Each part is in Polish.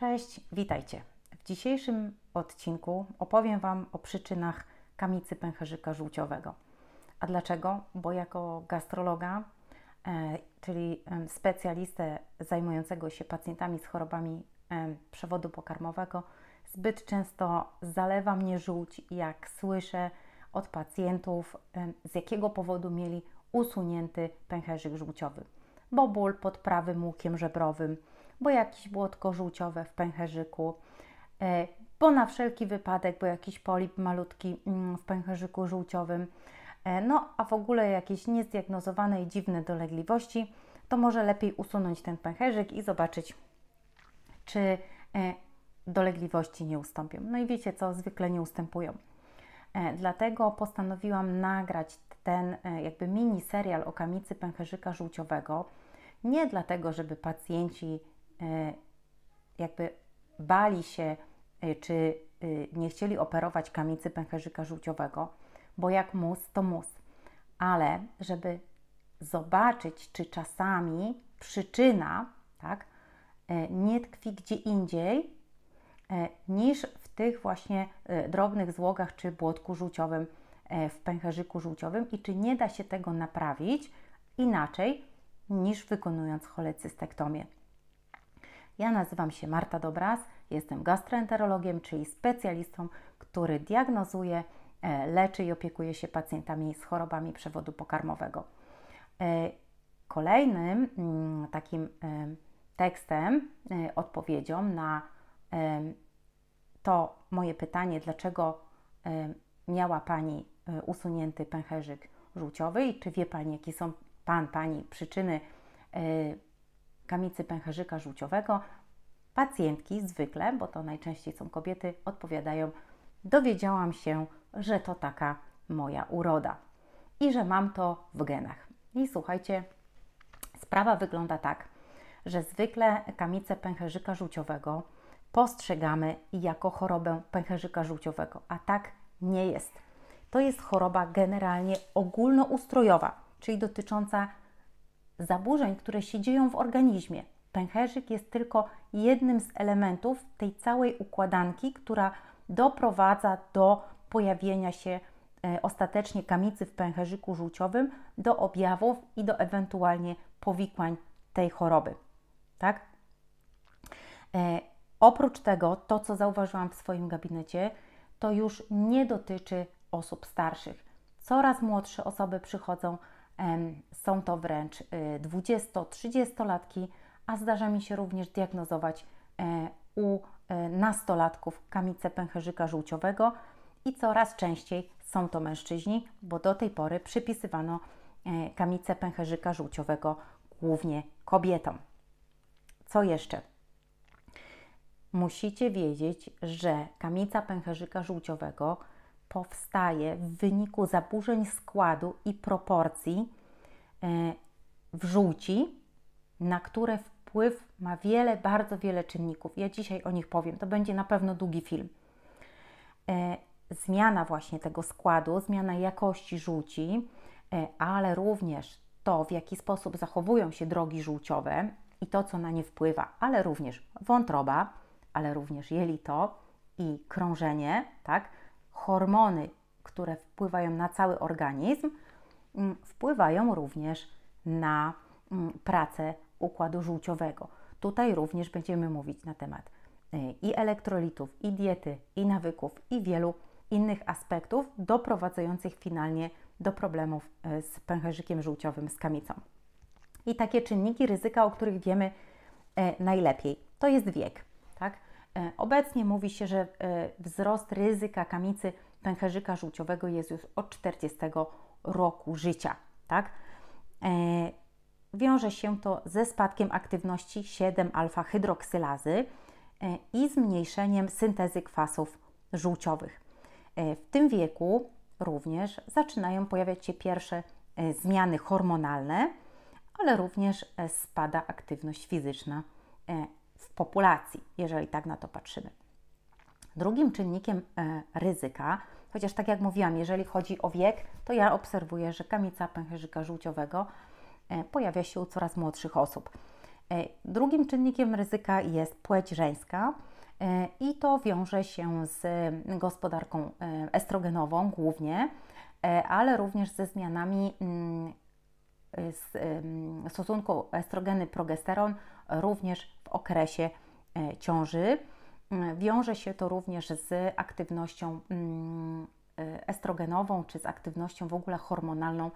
Cześć, witajcie. W dzisiejszym odcinku opowiem Wam o przyczynach kamicy pęcherzyka żółciowego. A dlaczego? Bo jako gastrologa, e, czyli specjalistę zajmującego się pacjentami z chorobami przewodu pokarmowego, zbyt często zalewa mnie żółć, jak słyszę od pacjentów, z jakiego powodu mieli usunięty pęcherzyk żółciowy, bo ból pod prawym łukiem żebrowym – bo jakieś błotko żółciowe w pęcherzyku, e, bo na wszelki wypadek, bo jakiś polip malutki mm, w pęcherzyku żółciowym, e, no a w ogóle jakieś niezdiagnozowane i dziwne dolegliwości, to może lepiej usunąć ten pęcherzyk i zobaczyć, czy e, dolegliwości nie ustąpią. No i wiecie co, zwykle nie ustępują. Dlatego postanowiłam nagrać ten jakby mini serial o kamicy pęcherzyka żółciowego. Nie dlatego, żeby pacjenci E, jakby bali się, e, czy e, nie chcieli operować kamicy pęcherzyka żółciowego, bo jak mus, to mus. Ale żeby zobaczyć, czy czasami przyczyna tak, nie tkwi gdzie indziej niż w tych właśnie drobnych złogach czy błotku żółciowym, w pęcherzyku żółciowym i czy nie da się tego naprawić inaczej niż wykonując cholecystektomię. Ja nazywam się Marta Dobraz, jestem gastroenterologiem, czyli specjalistą, który diagnozuje, e, leczy i opiekuje się pacjentami z chorobami przewodu pokarmowego. E, kolejnym mm, takim e, tekstem, odpowiedzią na to moje pytanie, dlaczego miała Pani usunięty pęcherzyk żółciowy i czy wie Pani, jakie są Pan, Pani przyczyny kamicy pęcherzyka żółciowego, pacjentki zwykle, bo to najczęściej są kobiety, odpowiadają: Dowiedziałam się, że to taka moja uroda i że mam to w genach. I słuchajcie, sprawa wygląda tak, że zwykle kamicę pęcherzyka żółciowego postrzegamy jako chorobę pęcherzyka żółciowego, a tak nie jest. To jest choroba generalnie ogólnoustrojowa, czyli dotycząca zaburzeń, które się dzieją w organizmie. Pęcherzyk jest tylko jednym z elementów tej całej układanki, która doprowadza do pojawienia się e, ostatecznie kamicy w pęcherzyku żółciowym, do objawów i do ewentualnie powikłań tej choroby. Tak? E, oprócz tego, to co zauważyłam w swoim gabinecie, to już nie dotyczy osób starszych. Coraz młodsze osoby przychodzą są to wręcz 20-30-latki, y, a zdarza mi się również diagnozować e, u e, nastolatków kamicę pęcherzyka żółciowego i coraz częściej są to mężczyźni, bo do tej pory przypisywano e, kamicę pęcherzyka żółciowego głównie kobietom. Co jeszcze? Musicie wiedzieć, że kamica pęcherzyka żółciowego powstaje w wyniku zaburzeń składu i proporcji e, w żółci, na które wpływ ma wiele, bardzo wiele czynników. Ja dzisiaj o nich powiem, to będzie na pewno długi film. E, zmiana właśnie tego składu, zmiana jakości żółci, e, ale również to, w jaki sposób zachowują się drogi żółciowe i to, co na nie wpływa, ale również wątroba, ale również jelito i krążenie, tak? hormony, które wpływają na cały organizm, mm, wpływają również na mm, pracę układu żółciowego. Tutaj również będziemy mówić na temat e, i elektrolitów, i diety, i nawyków, i wielu innych aspektów doprowadzających finalnie do problemów e, z pęcherzykiem żółciowym, z kamicą. I takie czynniki ryzyka, o których wiemy e, najlepiej, to jest wiek. Tak? E, obecnie mówi się, że e, wzrost ryzyka kamicy pęcherzyka żółciowego jest już od 40 roku życia. Tak? E, wiąże się to ze spadkiem aktywności 7-alfa-hydroksylazy i zmniejszeniem syntezy kwasów żółciowych. W tym wieku również zaczynają pojawiać się pierwsze zmiany hormonalne, ale również spada aktywność fizyczna w populacji, jeżeli tak na to patrzymy. Drugim czynnikiem e, ryzyka, chociaż tak jak mówiłam, jeżeli chodzi o wiek, to ja obserwuję, że kamica pęcherzyka żółciowego e, pojawia się u coraz młodszych osób. E, drugim czynnikiem ryzyka jest płeć żeńska i to wiąże się z gospodarką estrogenową głównie, ale również ze zmianami mm, Y, stosunku estrogeny-progesteron również w okresie e, ciąży. Mm, wiąże się to również z aktywnością mm, y, estrogenową czy z aktywnością w ogóle hormonalną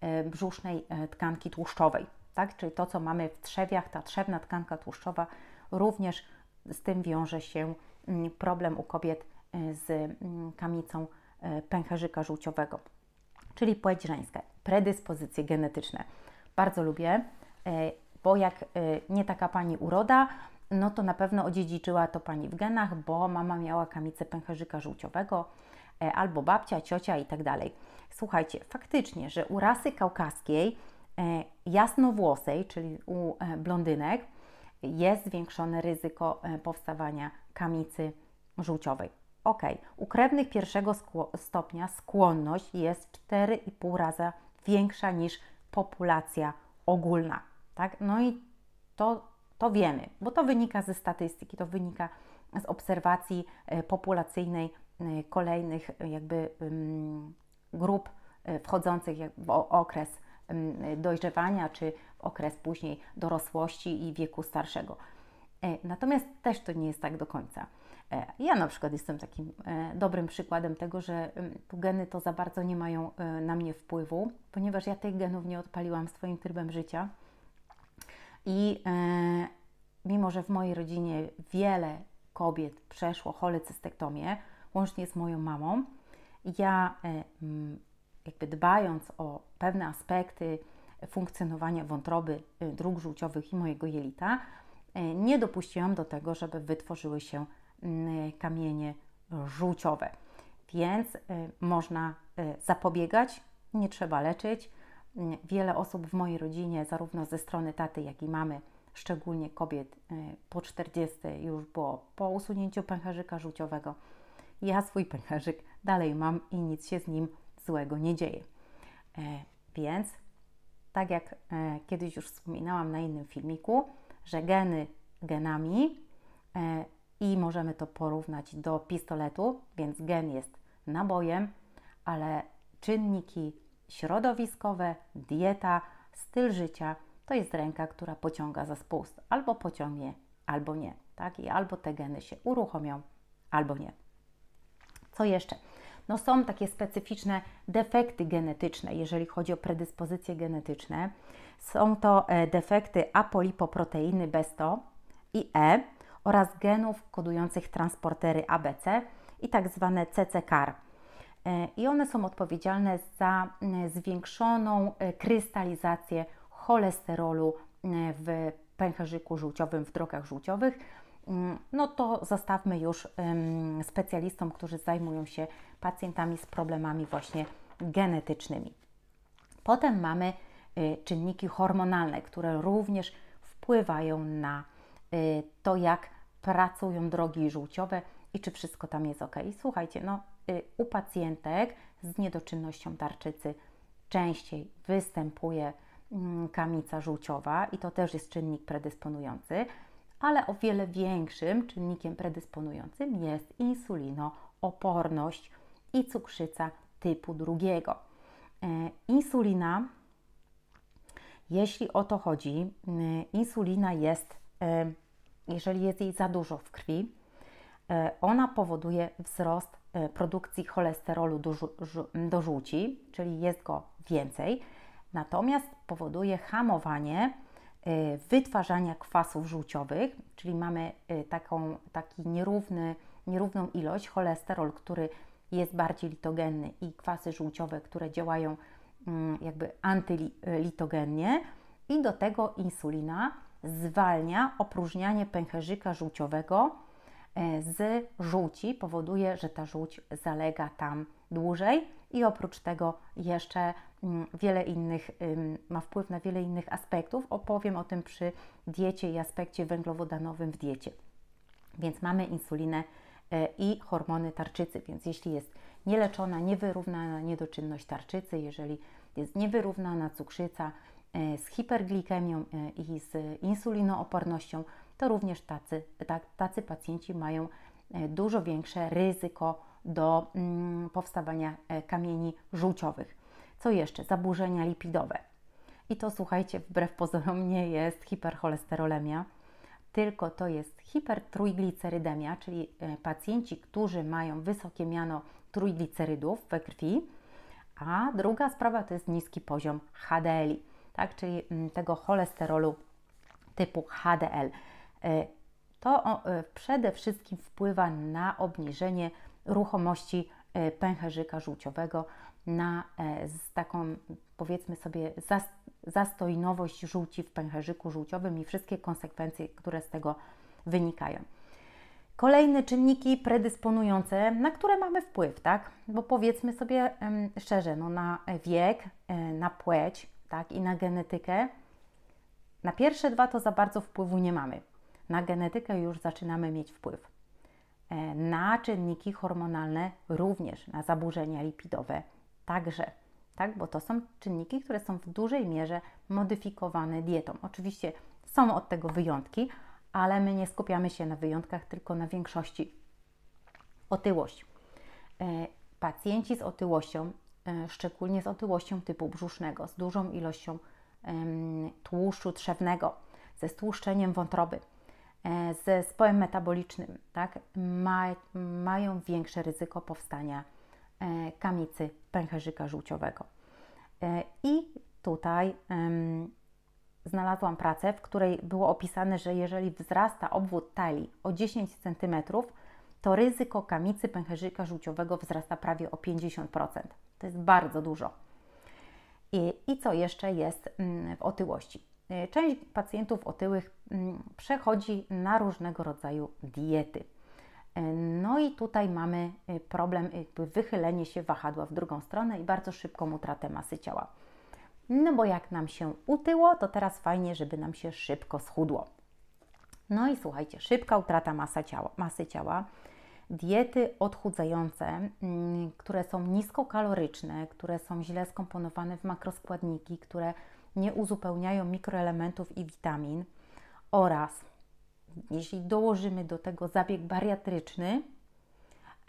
e, brzusznej e, tkanki tłuszczowej. Tak? Czyli to, co mamy w trzewiach, ta trzewna tkanka tłuszczowa, również z tym wiąże się mm, problem u kobiet z kamicą pęcherzyka żółciowego czyli płeć żeńska, predyspozycje genetyczne. Bardzo lubię, e, bo jak e, nie taka pani uroda, no to na pewno odziedziczyła to pani w genach, bo mama miała kamicę pęcherzyka żółciowego, e, albo babcia, ciocia i tak dalej. Słuchajcie, faktycznie, że u rasy kaukaskiej, jasnowłosej, czyli u blondynek, jest zwiększone ryzyko powstawania kamicy żółciowej. Ok, u krewnych pierwszego stopnia skłonność jest 4,5 razy większa niż populacja ogólna. Tak? No i to, to wiemy, bo to wynika ze statystyki, to wynika z obserwacji e, populacyjnej e, kolejnych e, jakby grup wchodzących w okres dojrzewania czy okres później dorosłości i wieku starszego. Natomiast też to nie jest tak do końca. E, ja na przykład jestem takim e, dobrym przykładem tego, że mm, tu geny to za bardzo nie mają e, na mnie wpływu, ponieważ ja tych genów nie odpaliłam swoim trybem życia. I mimo, że w mojej rodzinie wiele kobiet przeszło cholecystektomię, łącznie z moją mamą, ja jakby dbając o pewne aspekty funkcjonowania wątroby, dróg żółciowych i mojego jelita, nie dopuściłam do tego, żeby wytworzyły się Mm, y, kamienie żółciowe. Więc y, można y, zapobiegać, nie trzeba leczyć. Mm, wiele osób w mojej rodzinie, zarówno ze strony taty, jak i mamy, szczególnie kobiet po 40 już było po usunięciu pęcherzyka żółciowego. Ja swój pęcherzyk dalej mam i nic się z nim złego nie dzieje. E, więc, tak jak e, kiedyś już wspominałam na innym filmiku, że geny genami, e, i możemy to porównać do pistoletu, więc gen jest nabojem, ale czynniki środowiskowe, dieta, styl życia to jest ręka, która pociąga za spust. Albo pociągnie, albo nie. Tak? I albo te geny się uruchomią, albo nie. Co jeszcze? No są takie specyficzne defekty genetyczne, jeżeli chodzi o predyspozycje genetyczne. Są to e, defekty apolipoproteiny b to i E oraz genów kodujących transportery ABC i tak zwane CCCAR. E, I one są odpowiedzialne za e, zwiększoną e, krystalizację cholesterolu w pęcherzyku żółciowym, w drogach żółciowych. Mm, no to zostawmy już specjalistom, którzy zajmują się pacjentami z problemami właśnie genetycznymi. Potem mamy czynniki hormonalne, które również wpływają na Y, to, jak pracują drogi żółciowe i czy wszystko tam jest ok. Słuchajcie, no, y, u pacjentek z niedoczynnością tarczycy częściej występuje mm, kamica żółciowa i to też jest czynnik predysponujący, ale o wiele większym czynnikiem predysponującym jest insulinooporność i cukrzyca typu drugiego. Y, insulina, jeśli o to chodzi, insulina jest jeżeli jest jej za dużo w krwi, e, ona powoduje wzrost e, produkcji cholesterolu do, do żółci, czyli jest go więcej, natomiast powoduje hamowanie e, wytwarzania kwasów żółciowych, czyli mamy taką taki nierówny, nierówną ilość cholesterol, który jest bardziej litogenny i kwasy żółciowe, które działają mm, jakby antylitogennie i do tego insulina, zwalnia opróżnianie pęcherzyka żółciowego e, z żółci, powoduje, że ta żółć zalega tam dłużej i oprócz tego jeszcze mm, wiele innych, ma wpływ na wiele innych aspektów. Opowiem o tym przy diecie i aspekcie węglowodanowym w diecie. Więc mamy insulinę e, i hormony tarczycy, więc jeśli jest nieleczona, niewyrównana niedoczynność tarczycy, jeżeli jest niewyrównana cukrzyca, E, z hiperglikemią e, i z insulinoopornością, to również tacy, tacy pacjenci mają e, dużo większe ryzyko do mm, powstawania kamieni żółciowych. Co jeszcze? Zaburzenia lipidowe. I to słuchajcie, wbrew pozorom nie jest hipercholesterolemia, tylko to jest hipertrójglicerydemia, czyli pacjenci, którzy mają wysokie miano trójglicerydów we krwi. A druga sprawa to jest niski poziom HDL tak, czyli mm, tego cholesterolu typu HDL. Y, to y, przede wszystkim wpływa na obniżenie ruchomości y, pęcherzyka żółciowego, na e, taką powiedzmy sobie zastojnowość żółci w pęcherzyku żółciowym i wszystkie konsekwencje, które z tego wynikają. Kolejne czynniki predysponujące, na które mamy wpływ, tak? Bo powiedzmy sobie szczerze, no na wiek, e, na płeć, tak, i na genetykę. Na pierwsze dwa to za bardzo wpływu nie mamy. Na genetykę już zaczynamy mieć wpływ. E, na czynniki hormonalne również, na zaburzenia lipidowe także, tak? bo to są czynniki, które są w dużej mierze modyfikowane dietą. Oczywiście są od tego wyjątki, ale my nie skupiamy się na wyjątkach, tylko na większości. Otyłość. E, pacjenci z otyłością E, szczególnie z otyłością typu brzusznego, z dużą ilością tłuszczu trzewnego, ze stłuszczeniem wątroby, e, ze spojem metabolicznym, tak, ma, mają większe ryzyko powstania e, kamicy pęcherzyka żółciowego. I tutaj znalazłam pracę, w której było opisane, że jeżeli wzrasta obwód talii o 10 cm, to ryzyko kamicy pęcherzyka żółciowego wzrasta prawie o 50%. To jest bardzo dużo. I, i co jeszcze jest mm, w otyłości? Y, część pacjentów otyłych mm, przechodzi na różnego rodzaju diety. Y, no i tutaj mamy y, problem, jakby wychylenie się wahadła w drugą stronę i bardzo szybką utratę masy ciała. No bo jak nam się utyło, to teraz fajnie, żeby nam się szybko schudło. No i słuchajcie, szybka utrata masa ciała, masy ciała diety odchudzające, mm, które są niskokaloryczne, które są źle skomponowane w makroskładniki, które nie uzupełniają mikroelementów i witamin oraz jeśli dołożymy do tego zabieg bariatryczny,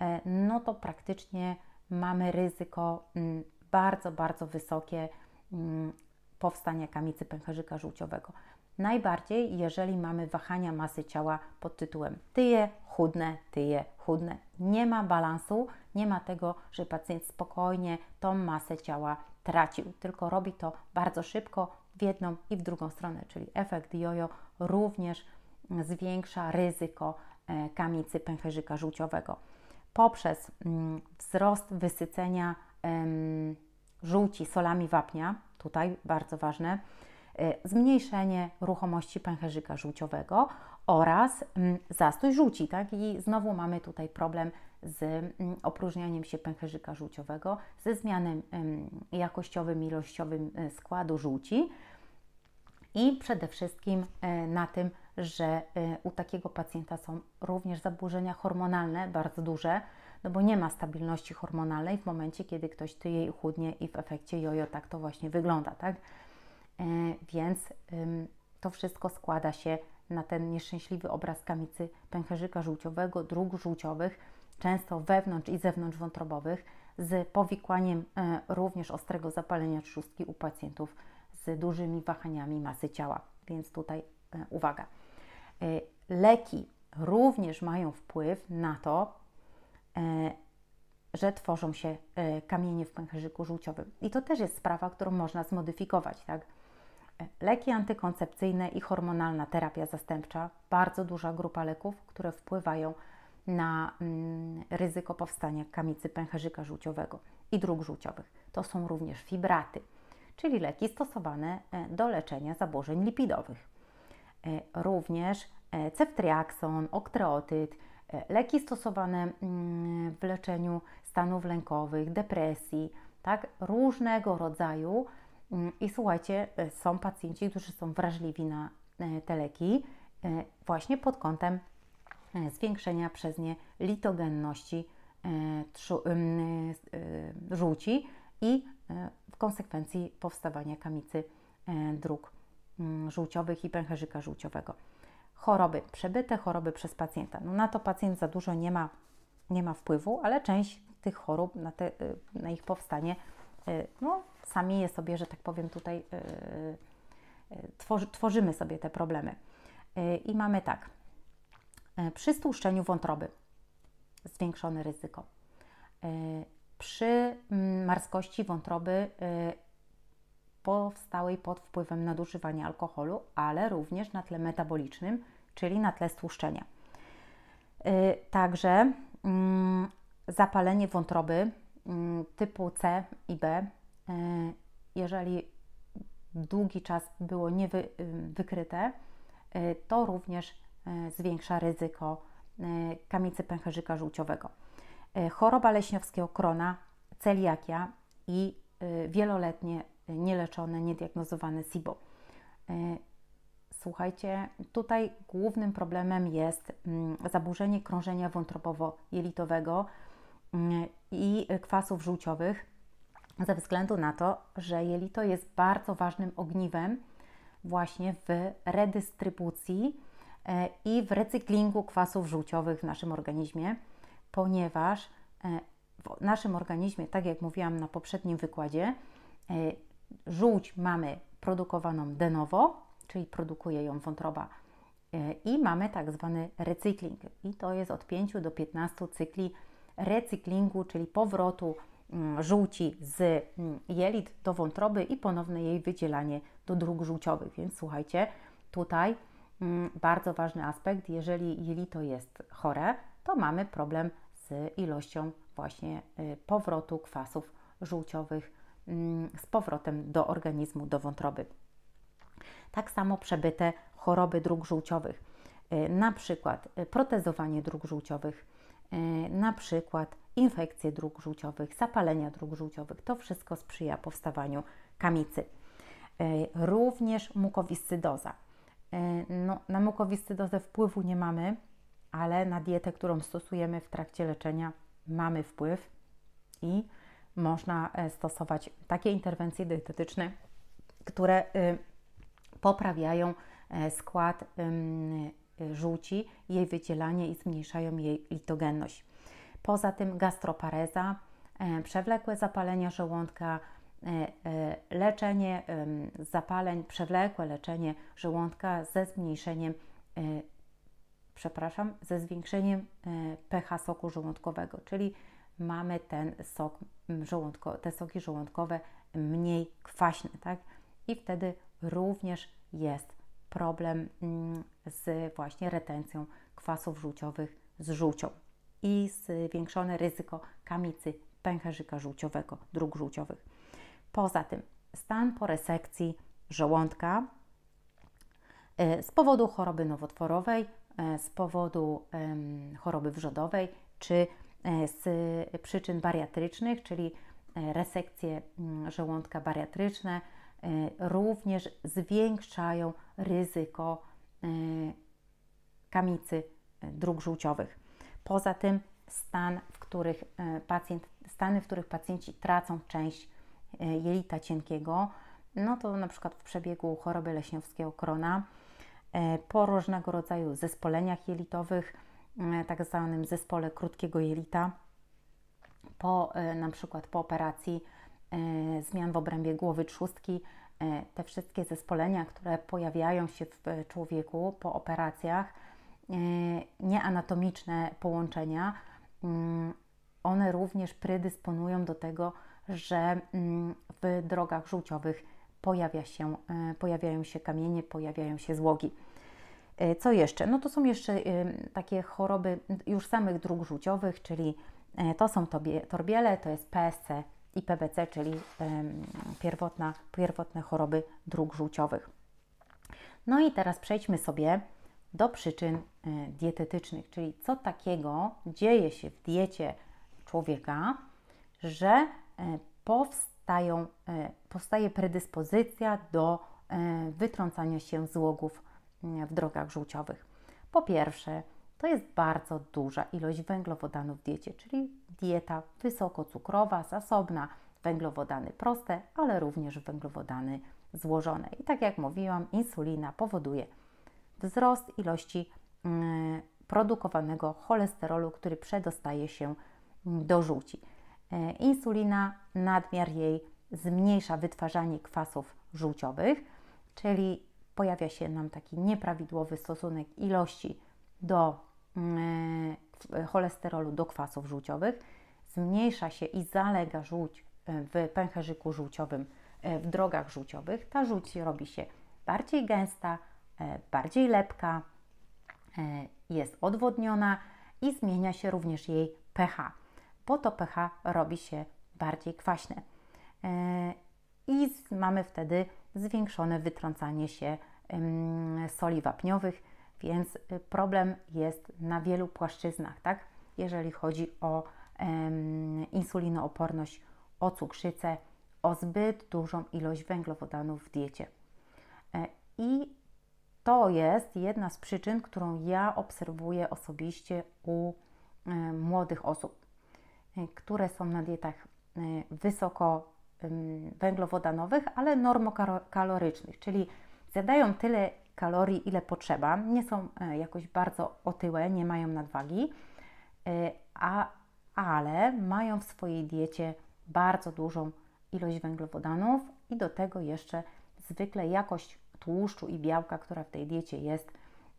e, no to praktycznie mamy ryzyko mm, bardzo, bardzo wysokie mm, powstania kamicy pęcherzyka żółciowego. Najbardziej, jeżeli mamy wahania masy ciała pod tytułem tyje, chudne, tyje, chudne. Nie ma balansu, nie ma tego, że pacjent spokojnie tą masę ciała tracił, tylko robi to bardzo szybko w jedną i w drugą stronę, czyli efekt jojo również zwiększa ryzyko e, kamicy pęcherzyka żółciowego. Poprzez mm, wzrost wysycenia żółci solami wapnia, tutaj bardzo ważne, Y, zmniejszenie ruchomości pęcherzyka żółciowego oraz mm, zastój żółci. Tak? I znowu mamy tutaj problem z mm, opróżnianiem się pęcherzyka żółciowego, ze zmianem mm, jakościowym, ilościowym y, składu żółci i przede wszystkim y, na tym, że u takiego pacjenta są również zaburzenia hormonalne bardzo duże, no bo nie ma stabilności hormonalnej w momencie, kiedy ktoś tyje i chudnie i w efekcie jojo tak to właśnie wygląda, tak? E, więc to wszystko składa się na ten nieszczęśliwy obraz kamicy pęcherzyka żółciowego, dróg żółciowych, często wewnątrz i zewnątrz wątrobowych, z powikłaniem e, również ostrego zapalenia trzustki u pacjentów z dużymi wahaniami masy ciała. Więc tutaj e, uwaga. Leki również mają wpływ na to, że tworzą się kamienie w pęcherzyku żółciowym. I to też jest sprawa, którą można zmodyfikować, tak? Leki antykoncepcyjne i hormonalna terapia zastępcza bardzo duża grupa leków, które wpływają na mm, ryzyko powstania kamicy pęcherzyka żółciowego i dróg żółciowych. To są również fibraty, czyli leki stosowane e, do leczenia zaburzeń lipidowych. E, również e, ceftriakson, oktreotyd, leki stosowane mm, w leczeniu stanów lękowych, depresji, tak? różnego rodzaju i słuchajcie, e, są pacjenci, którzy są wrażliwi na e, te leki e, właśnie pod kątem zwiększenia przez nie litogenności żółci i w konsekwencji powstawania kamicy dróg mm, żółciowych i pęcherzyka żółciowego. Choroby, przebyte choroby przez pacjenta. No na to pacjent za dużo nie ma, nie ma wpływu, ale część tych chorób, na, te, y, na ich powstanie Y, no, sami je sobie, że tak powiem, tutaj y, y, tworzy, tworzymy sobie te problemy. I mamy tak, przy stłuszczeniu wątroby zwiększone ryzyko. Przy mm, marskości wątroby powstałej pod wpływem nadużywania alkoholu, ale również na tle metabolicznym, czyli na tle stłuszczenia. Także mm, zapalenie wątroby Y, typu C i B, y, jeżeli długi czas było niewykryte, y, to również zwiększa ryzyko kamicy pęcherzyka żółciowego. Choroba leśniowskiego krona, celiakia i wieloletnie nieleczone, niediagnozowane SIBO. Słuchajcie, tutaj głównym problemem jest mm, zaburzenie krążenia wątrobowo-jelitowego, i kwasów żółciowych, ze względu na to, że jelito jest bardzo ważnym ogniwem właśnie w redystrybucji e, i w recyklingu kwasów żółciowych w naszym organizmie, ponieważ e, w naszym organizmie, tak jak mówiłam na poprzednim wykładzie, e, żółć mamy produkowaną de novo, czyli produkuje ją wątroba, i mamy tak zwany recykling, i to jest od 5 do 15 cykli recyklingu, czyli powrotu mm, żółci z mm, jelit do wątroby i ponowne jej wydzielanie do dróg żółciowych. Więc słuchajcie, tutaj mm, bardzo ważny aspekt, jeżeli jelito jest chore, to mamy problem z ilością właśnie y, powrotu kwasów żółciowych z powrotem do organizmu, do wątroby. Tak samo przebyte choroby dróg żółciowych, y, na przykład y, protezowanie dróg żółciowych, E, na przykład infekcje dróg żółciowych, zapalenia dróg żółciowych. To wszystko sprzyja powstawaniu kamicy. E, również mukowiscydoza. E, no, na mukowiscydozę wpływu nie mamy, ale na dietę, którą stosujemy w trakcie leczenia, mamy wpływ i można stosować takie interwencje dietetyczne, które y, poprawiają skład Y, żółci, jej wydzielanie i zmniejszają jej litogenność. Poza tym gastropareza, e, przewlekłe zapalenia żołądka, e, e, leczenie zapaleń, przewlekłe leczenie żołądka ze zmniejszeniem, przepraszam, ze zwiększeniem pH soku żołądkowego, czyli mamy ten sok żołądko, te soki żołądkowe mniej kwaśne, tak? I wtedy również jest problem mm, z właśnie retencją kwasów żółciowych z żółcią i zwiększone ryzyko kamicy pęcherzyka żółciowego, dróg żółciowych. Poza tym stan po resekcji żołądka e, z powodu choroby nowotworowej, e, z powodu choroby wrzodowej czy e, z przyczyn bariatrycznych, czyli resekcje mm, żołądka bariatryczne, E, również zwiększają ryzyko e, kamicy e, dróg żółciowych. Poza tym stan, w których pacjent, stany, w których pacjenci tracą część jelita cienkiego, no to na przykład w przebiegu choroby leśniowskiego krona, po różnego rodzaju zespoleniach jelitowych, tak zwanym zespole krótkiego jelita, po na przykład po operacji E, zmian w obrębie głowy trzustki, e, te wszystkie zespolenia, które pojawiają się w e, człowieku po operacjach, nieanatomiczne połączenia, mm, one również predysponują do tego, że mm, w drogach żółciowych pojawia się, pojawiają się kamienie, pojawiają się złogi. Co jeszcze? No to są jeszcze takie choroby już samych dróg żółciowych, czyli to są torbiele, to jest PSC i PBC, czyli pierwotna, pierwotne choroby dróg żółciowych. No i teraz przejdźmy sobie do przyczyn e, dietetycznych, czyli co takiego dzieje się w diecie człowieka, że e, powstają, e, powstaje predyspozycja do wytrącania się złogów w drogach żółciowych. Po pierwsze, to jest bardzo duża ilość węglowodanów w diecie, czyli dieta wysokocukrowa, zasobna, węglowodany proste, ale również węglowodany złożone. I tak jak mówiłam, insulina powoduje wzrost ilości mm, produkowanego cholesterolu, który przedostaje się do żółci. E, insulina, nadmiar jej zmniejsza wytwarzanie kwasów żółciowych, czyli pojawia się nam taki nieprawidłowy stosunek ilości do E, e, cholesterolu do kwasów żółciowych, zmniejsza się i zalega żółć e, w pęcherzyku żółciowym, w drogach żółciowych. Ta żółć robi się bardziej gęsta, bardziej lepka, jest odwodniona i zmienia się również jej pH, bo to pH robi się bardziej kwaśne. I mamy wtedy zwiększone wytrącanie się soli wapniowych więc y, problem jest na wielu płaszczyznach, tak? jeżeli chodzi o em, insulinooporność, o cukrzycę, o zbyt dużą ilość węglowodanów w diecie. E, I to jest jedna z przyczyn, którą ja obserwuję osobiście u e, młodych osób, e, które są na dietach e, wysoko e, węglowodanowych, ale normokalorycznych, czyli zjadają tyle kalorii, ile potrzeba. Nie są e, jakoś bardzo otyłe, nie mają nadwagi, e, a, ale mają w swojej diecie bardzo dużą ilość węglowodanów i do tego jeszcze zwykle jakość tłuszczu i białka, która w tej diecie jest,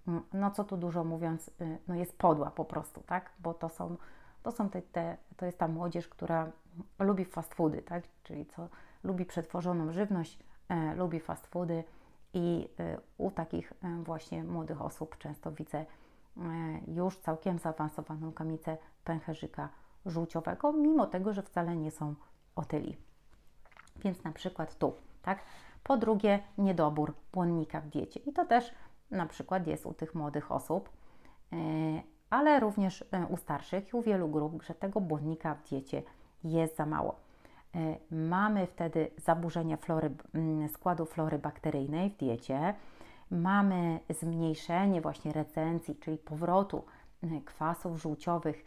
mm, no co tu dużo mówiąc, y, no jest podła po prostu, tak? Bo to są, to są te, te to jest ta młodzież, która lubi fast foody, tak? Czyli co lubi przetworzoną żywność, e, lubi fast foody, i y, u takich y, właśnie młodych osób często widzę y, już całkiem zaawansowaną kamicę pęcherzyka żółciowego, mimo tego, że wcale nie są otyli. Więc na przykład tu, tak? Po drugie, niedobór błonnika w diecie. I to też na przykład jest u tych młodych osób, ale również u starszych i u wielu grup, że tego błonnika w diecie jest za mało. E, mamy wtedy zaburzenia flory, składu flory bakteryjnej w diecie, mamy zmniejszenie właśnie retencji, czyli powrotu e, kwasów żółciowych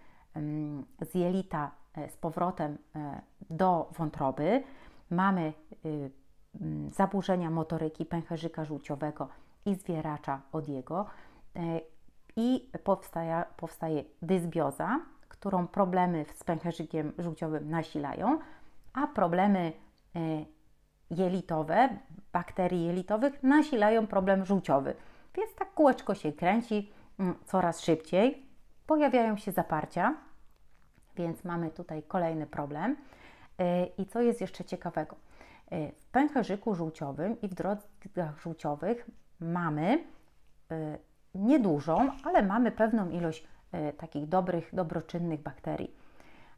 z jelita e, z powrotem do wątroby, mamy y, zaburzenia motoryki pęcherzyka żółciowego i zwieracza od jego i powstaje, powstaje dysbioza, którą problemy z pęcherzykiem żółciowym nasilają, a problemy y, jelitowe, bakterii jelitowych nasilają problem żółciowy. Więc tak kółeczko się kręci mm, coraz szybciej. Pojawiają się zaparcia, więc mamy tutaj kolejny problem. Y, I co jest jeszcze ciekawego? Y, w pęcherzyku żółciowym i w drogach żółciowych mamy niedużą, ale mamy pewną ilość takich dobrych, dobroczynnych bakterii.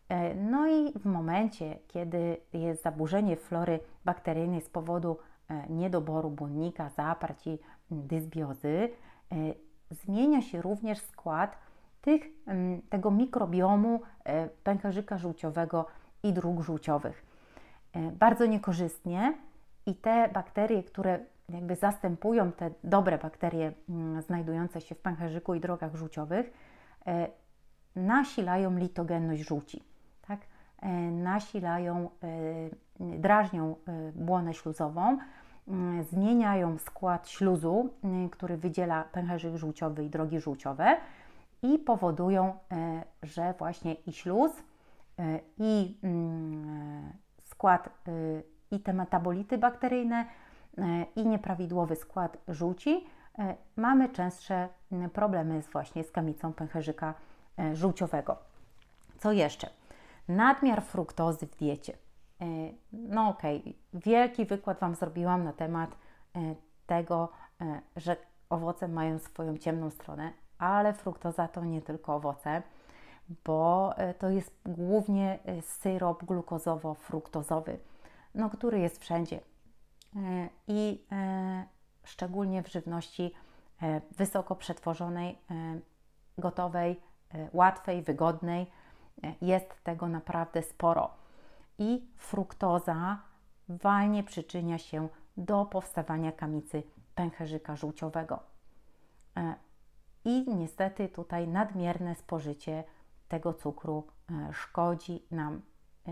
E, no i w momencie, kiedy jest zaburzenie flory bakteryjnej z powodu e, niedoboru błonnika, zaparć i mm, dysbiozy, e, zmienia się również skład tych, mm, tego mikrobiomu pęcherzyka żółciowego i dróg żółciowych. Bardzo niekorzystnie i te bakterie, które jakby zastępują te dobre bakterie mm, znajdujące się w pęcherzyku i drogach żółciowych, nasilają litogenność żółci. E, nasilają, e, drażnią e, błonę śluzową, zmieniają skład śluzu, który wydziela pęcherzyk żółciowy i drogi żółciowe i powodują, że właśnie i śluz, i skład, i te metabolity bakteryjne, i nieprawidłowy skład żółci mamy częstsze problemy właśnie z kamicą pęcherzyka żółciowego. Co jeszcze? nadmiar fruktozy w diecie. E, no okej, okay. wielki wykład Wam zrobiłam na temat e, tego, e, że owoce mają swoją ciemną stronę, ale fruktoza to nie tylko owoce, bo to jest głównie syrop glukozowo-fruktozowy, no, który jest wszędzie i szczególnie w żywności wysoko przetworzonej, gotowej, łatwej, wygodnej, jest tego naprawdę sporo. I fruktoza walnie przyczynia się do powstawania kamicy pęcherzyka żółciowego. E, I niestety tutaj nadmierne spożycie tego cukru e, szkodzi nam. E,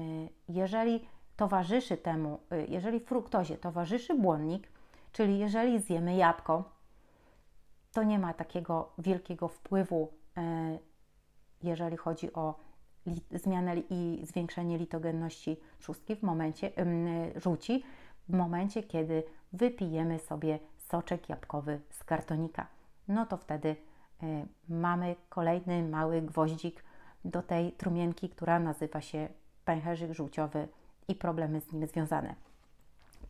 jeżeli towarzyszy temu, jeżeli fruktozie towarzyszy błonnik, czyli jeżeli zjemy jabłko, to nie ma takiego wielkiego wpływu, jeżeli chodzi o zmianę i zwiększenie litogenności szóstki w momencie, żółci w momencie, kiedy wypijemy sobie soczek jabłkowy z kartonika. No to wtedy y, mamy kolejny mały gwoździk do tej trumienki, która nazywa się pęcherzyk żółciowy i problemy z nim związane.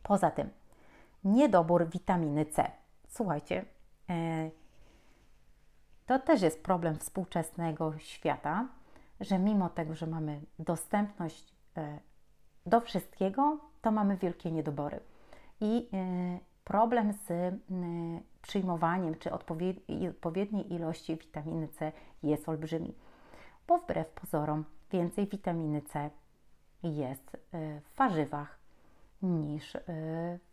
Poza tym, niedobór witaminy C. Słuchajcie, y, to też jest problem współczesnego świata, że mimo tego, że mamy dostępność e, do wszystkiego, to mamy wielkie niedobory. I e, problem z przyjmowaniem czy odpowiedniej ilości witaminy C jest olbrzymi. Bo wbrew pozorom więcej witaminy C jest e, w warzywach niż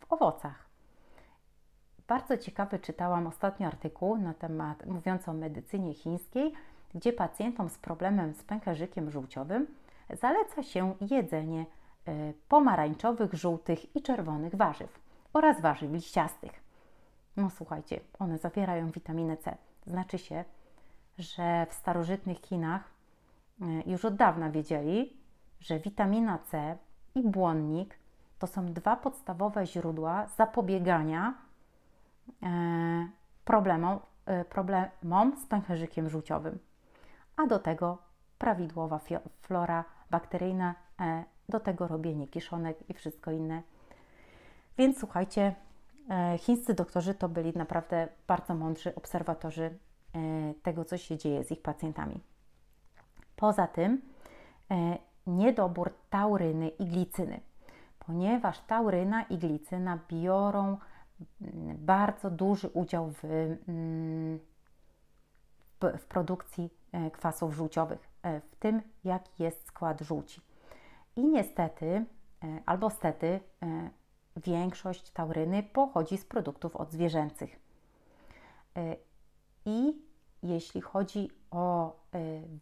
w owocach. Bardzo ciekawy czytałam ostatni artykuł na temat mówiący o medycynie chińskiej, gdzie pacjentom z problemem z pęcherzykiem żółciowym zaleca się jedzenie e, pomarańczowych, żółtych i czerwonych warzyw oraz warzyw liściastych. No słuchajcie, one zawierają witaminę C. Znaczy się, że w starożytnych Chinach e, już od dawna wiedzieli, że witamina C i błonnik to są dwa podstawowe źródła zapobiegania e, problemom, problemom z pęcherzykiem żółciowym a do tego prawidłowa flora bakteryjna, e, do tego robienie kiszonek i wszystko inne. Więc słuchajcie, e, chińscy doktorzy to byli naprawdę bardzo mądrzy obserwatorzy e, tego, co się dzieje z ich pacjentami. Poza tym niedobór tauryny i glicyny, ponieważ tauryna i glicyna biorą bardzo duży udział w, w produkcji E, kwasów żółciowych, e, w tym jaki jest skład żółci. I niestety, e, albo stety, większość tauryny pochodzi z produktów odzwierzęcych. I jeśli chodzi o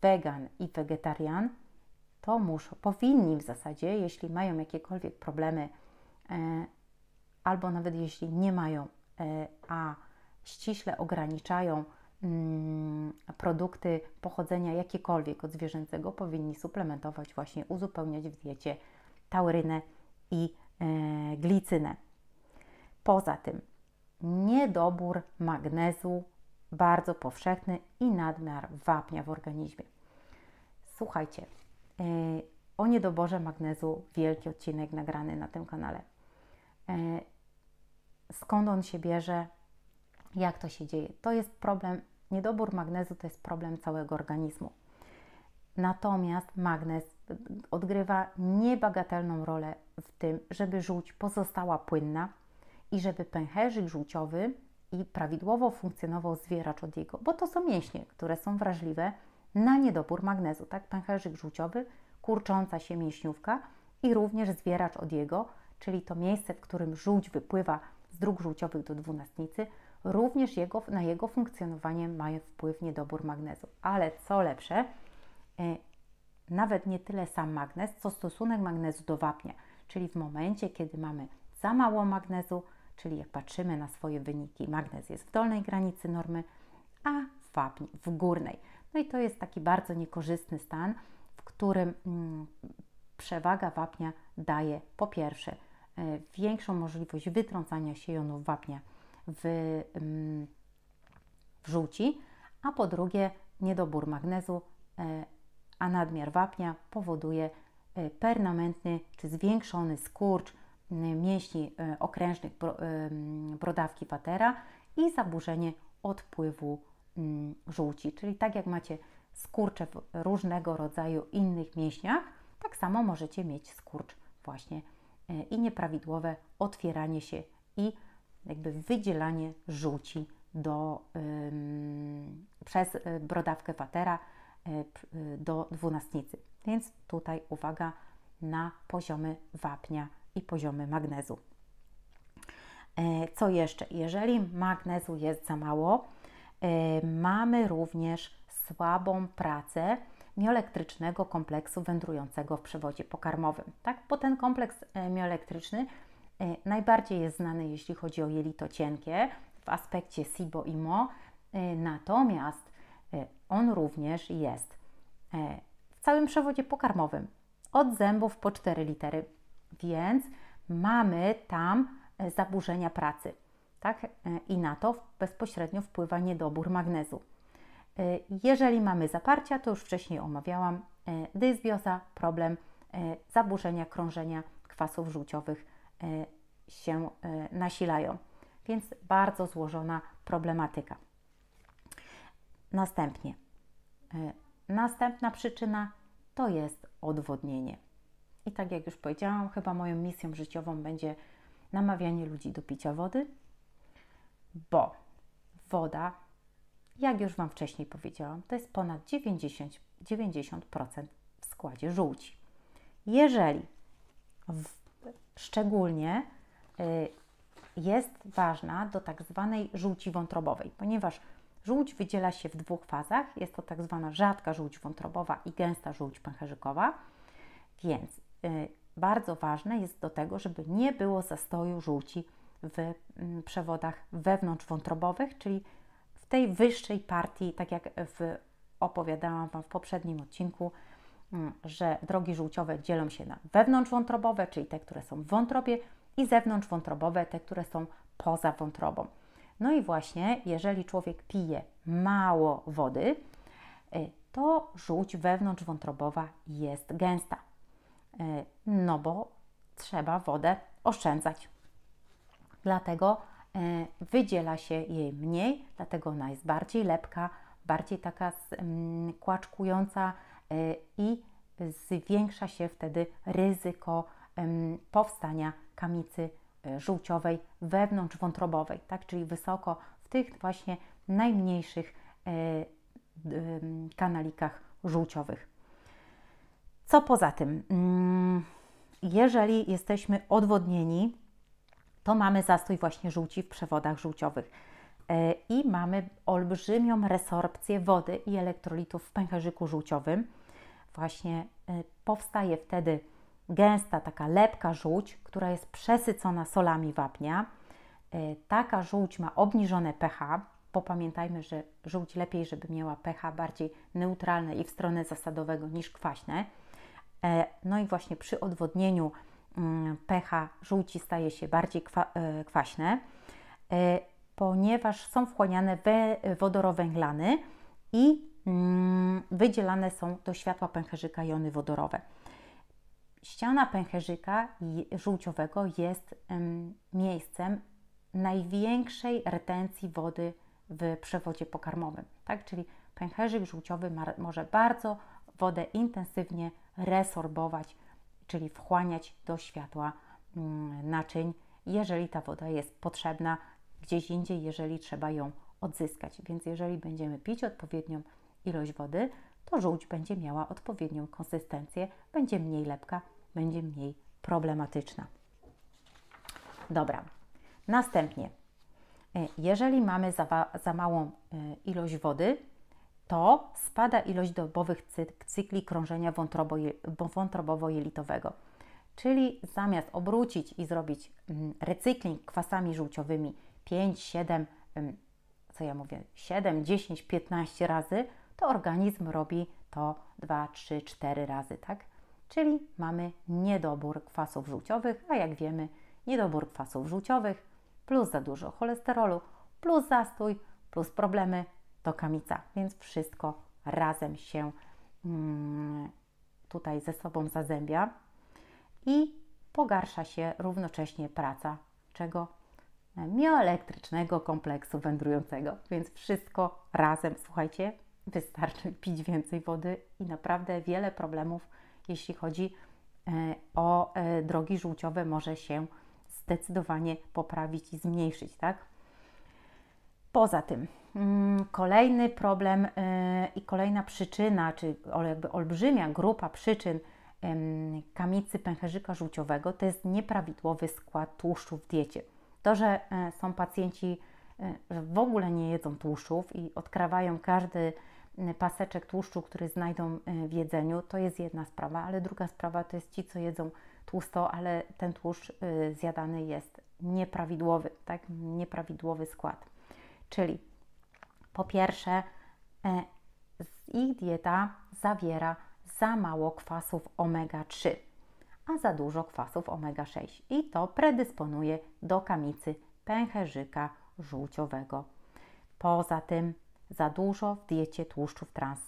wegan i wegetarian, to muszą, powinni w zasadzie, jeśli mają jakiekolwiek problemy, albo nawet jeśli nie mają, a ściśle ograniczają Mm, produkty pochodzenia jakiekolwiek od zwierzęcego powinni suplementować, właśnie uzupełniać w diecie taurynę i e, glicynę. Poza tym niedobór magnezu bardzo powszechny i nadmiar wapnia w organizmie. Słuchajcie, e, o niedoborze magnezu wielki odcinek nagrany na tym kanale. E, skąd on się bierze? Jak to się dzieje? To jest problem Niedobór magnezu to jest problem całego organizmu. Natomiast magnez odgrywa niebagatelną rolę w tym, żeby żółć pozostała płynna i żeby pęcherzyk żółciowy i prawidłowo funkcjonował zwieracz od jego, bo to są mięśnie, które są wrażliwe na niedobór magnezu, tak? Pęcherzyk żółciowy, kurcząca się mięśniówka i również zwieracz od jego, czyli to miejsce, w którym żółć wypływa z dróg żółciowych do dwunastnicy – Również jego, na jego funkcjonowanie ma wpływ niedobór magnezu. Ale co lepsze, e, nawet nie tyle sam magnez, co stosunek magnezu do wapnia. Czyli w momencie, kiedy mamy za mało magnezu, czyli jak patrzymy na swoje wyniki, magnez jest w dolnej granicy normy, a wapń w górnej. No i to jest taki bardzo niekorzystny stan, w którym mm, przewaga wapnia daje po pierwsze y, większą możliwość wytrącania się jonów wapnia w, mm, w żółci, a po drugie niedobór magnezu, e, a nadmiar wapnia powoduje e, permanentny czy zwiększony skurcz mięśni e, okrężnych brodawki patera i zaburzenie odpływu żółci. Czyli tak jak macie skurcze w różnego rodzaju innych mięśniach, tak samo możecie mieć skurcz właśnie i nieprawidłowe otwieranie się i jakby wydzielanie żółci do, przez y, brodawkę watera y, y, do dwunastnicy. Więc tutaj uwaga na poziomy wapnia i poziomy magnezu. E, co jeszcze? Jeżeli magnezu jest za mało, e, mamy również słabą pracę mioelektrycznego kompleksu wędrującego w przewodzie pokarmowym. Tak? Bo ten kompleks e, mioelektryczny E, najbardziej jest znany, jeśli chodzi o jelito cienkie w aspekcie SIBO i MO, e, natomiast e, on również jest w całym przewodzie pokarmowym, od zębów po 4 litery, więc mamy tam zaburzenia pracy. Tak? I na to bezpośrednio wpływa niedobór magnezu. Jeżeli mamy zaparcia, to już wcześniej omawiałam, dysbioza, problem zaburzenia krążenia kwasów żółciowych E, się e, nasilają. Więc bardzo złożona problematyka. Następnie, e, następna przyczyna to jest odwodnienie. I tak jak już powiedziałam, chyba moją misją życiową będzie namawianie ludzi do picia wody, bo woda, jak już Wam wcześniej powiedziałam, to jest ponad 90, 90% w składzie żółci. Jeżeli w szczególnie y, jest ważna do tak zwanej żółci wątrobowej, ponieważ żółć wydziela się w dwóch fazach. Jest to tak zwana rzadka żółć wątrobowa i gęsta żółć pęcherzykowa. Więc y, bardzo ważne jest do tego, żeby nie było zastoju żółci w mm, przewodach wewnątrzwątrobowych, czyli w tej wyższej partii, tak jak w, opowiadałam Wam w poprzednim odcinku, Mm, że drogi żółciowe dzielą się na wewnątrzwątrobowe, czyli te, które są w wątrobie, i zewnątrzwątrobowe, te, które są poza wątrobą. No i właśnie, jeżeli człowiek pije mało wody, y, to żółć wewnątrzwątrobowa jest gęsta, y, no bo trzeba wodę oszczędzać. Dlatego y, wydziela się jej mniej, dlatego ona jest bardziej lepka, bardziej taka mm, kłaczkująca, E, i zwiększa się wtedy ryzyko powstania kamicy e, żółciowej wewnątrzwątrobowej, tak? czyli wysoko w tych właśnie najmniejszych e, kanalikach żółciowych. Co poza tym? Mm, jeżeli jesteśmy odwodnieni, to mamy zastój właśnie żółci w przewodach żółciowych i mamy olbrzymią resorpcję wody i elektrolitów w pęcherzyku żółciowym właśnie y, powstaje wtedy gęsta taka lepka żółć, która jest przesycona solami wapnia. Y, taka żółć ma obniżone pH, bo pamiętajmy, że żółć lepiej, żeby miała pH bardziej neutralne i w stronę zasadowego niż kwaśne. E, no i właśnie przy odwodnieniu mm, pH żółci staje się bardziej kwa, y, kwaśne, ponieważ są wchłaniane wodorowęglany i Mm, wydzielane są do światła pęcherzyka jony wodorowe. Ściana pęcherzyka żółciowego jest miejscem największej retencji wody w przewodzie pokarmowym. Tak? Czyli pęcherzyk żółciowy ma, może bardzo wodę intensywnie resorbować, czyli wchłaniać do światła mm, naczyń, jeżeli ta woda jest potrzebna gdzieś indziej, jeżeli trzeba ją odzyskać. Więc jeżeli będziemy pić odpowiednią ilość wody, to żółć będzie miała odpowiednią konsystencję, będzie mniej lepka, będzie mniej problematyczna. Dobra, następnie, e, jeżeli mamy za, za małą e, ilość wody, to spada ilość dobowych cykli krążenia wątrobowo-jelitowego. Czyli zamiast obrócić i zrobić mm, recykling kwasami żółciowymi 5, 7, mm, co ja mówię, 7, 10, 15 razy, to organizm robi to 2, 3, 4 razy, tak? Czyli mamy niedobór kwasów żółciowych, a jak wiemy, niedobór kwasów żółciowych plus za dużo cholesterolu, plus zastój, plus problemy to kamica, więc wszystko razem się mm, tutaj ze sobą zazębia i pogarsza się równocześnie praca czego mioelektrycznego kompleksu wędrującego, więc wszystko razem, słuchajcie, wystarczy pić więcej wody i naprawdę wiele problemów, jeśli chodzi e, o e, drogi żółciowe, może się zdecydowanie poprawić i zmniejszyć, tak? Poza tym, mm, kolejny problem e, i kolejna przyczyna, czy jakby olbrzymia grupa przyczyn kamicy pęcherzyka żółciowego to jest nieprawidłowy skład tłuszczu w diecie. To, że są pacjenci, że w ogóle nie jedzą tłuszczów i odkrawają każdy Y, paseczek tłuszczu, który znajdą y, w jedzeniu, to jest jedna sprawa, ale druga sprawa to jest ci, co jedzą tłusto, ale ten tłuszcz y, zjadany jest nieprawidłowy, tak? Nieprawidłowy skład. Czyli po pierwsze, ich dieta zawiera za mało kwasów omega-3, a za dużo kwasów omega-6 i to predysponuje do kamicy pęcherzyka żółciowego. Poza tym za dużo w diecie tłuszczów trans,